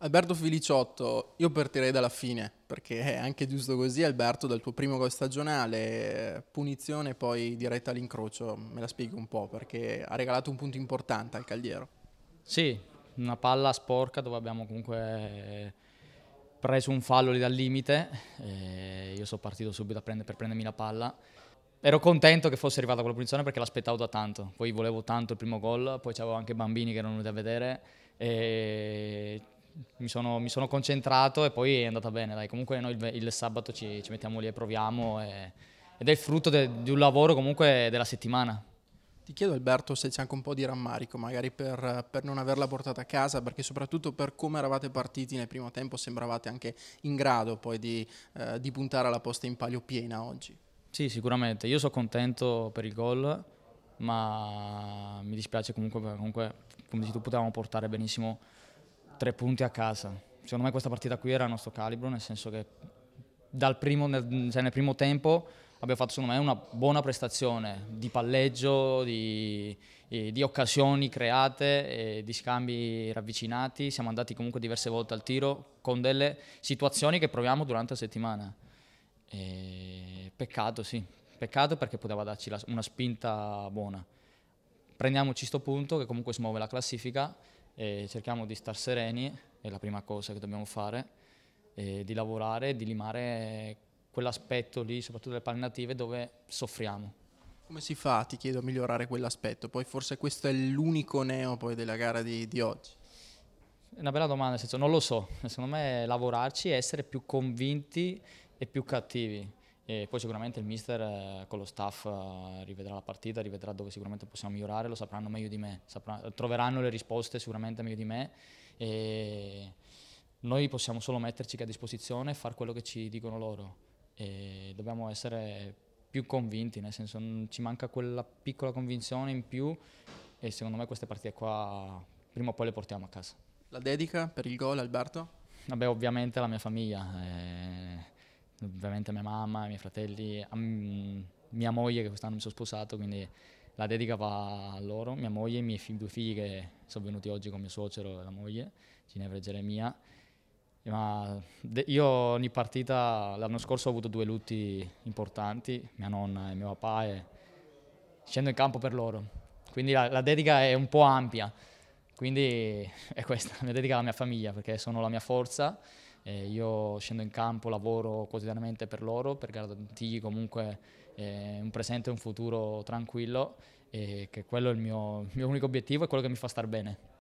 Alberto Feliciotto, io partirei dalla fine, perché è anche giusto così, Alberto, dal tuo primo gol stagionale, punizione poi diretta all'incrocio, me la spieghi un po', perché ha regalato un punto importante al Caldiero. Sì, una palla sporca dove abbiamo comunque preso un fallo lì dal limite, eh, io sono partito subito prendere, per prendermi la palla, ero contento che fosse arrivata quella punizione perché l'aspettavo da tanto, poi volevo tanto il primo gol, poi c'avevo anche bambini che erano venuti a vedere e mi sono, mi sono, concentrato e poi è andata bene. Dai. Comunque noi il, il sabato ci, ci, mettiamo lì e proviamo e, ed è il frutto de, di un lavoro comunque della settimana. Ti chiedo Alberto se c'è anche un po' di rammarico magari per, per, non averla portata a casa, perché soprattutto per come eravate partiti nel primo tempo sembravate anche in grado poi di, eh, di puntare alla posta in palio piena oggi. Sì, sicuramente. Io sono contento per il gol, ma mi dispiace comunque, comunque come dici tu, potevamo portare benissimo tre punti a casa. Secondo me questa partita qui era a nostro calibro, nel senso che primo, nel, cioè nel primo tempo abbiamo fatto secondo me una buona prestazione di palleggio, di, di, occasioni create, di scambi ravvicinati, siamo andati comunque diverse volte al tiro con delle situazioni che proviamo durante la settimana. E peccato sì, peccato perché poteva darci la, una spinta buona. Prendiamoci questo punto che comunque smuove la classifica e cerchiamo di star sereni, è la prima cosa che dobbiamo fare, di lavorare, di limare quell'aspetto lì, soprattutto delle palle native, dove soffriamo. Come si fa, ti chiedo, a migliorare quell'aspetto? Poi forse questo è l'unico neo poi della gara di, di oggi. È una bella domanda, nel senso non lo so, secondo me è lavorarci e essere più convinti e più cattivi. E poi sicuramente il mister eh, con lo staff eh, rivedrà la partita, rivedrà dove sicuramente possiamo migliorare, lo sapranno meglio di me, sapranno, troveranno le risposte sicuramente meglio di me e noi possiamo solo metterci a disposizione e fare quello che ci dicono loro e dobbiamo essere più convinti, nel senso ci manca quella piccola convinzione in più e secondo me queste partite qua prima o poi le portiamo a casa. La dedica per il gol Alberto? Vabbè ovviamente la mia famiglia. Eh, ovviamente a mia mamma, ai miei fratelli, m- mia moglie che quest'anno mi sono sposato, quindi la dedica va a loro, mia moglie, i miei fig- due figli che sono venuti oggi con mio suocero e la moglie, Ginevra e Geremia. Ma de- io ogni partita, l'anno scorso ho avuto due lutti importanti, mia nonna e mio papà, e scendo in campo per loro. Quindi la, la dedica è un po' ampia, quindi è questa, la mia dedica alla mia famiglia, perché sono la mia forza, eh, io scendo in campo, lavoro quotidianamente per loro per garantirgli comunque eh, un presente e un futuro tranquillo e che quello è il mio, il mio unico obiettivo e quello che mi fa star bene.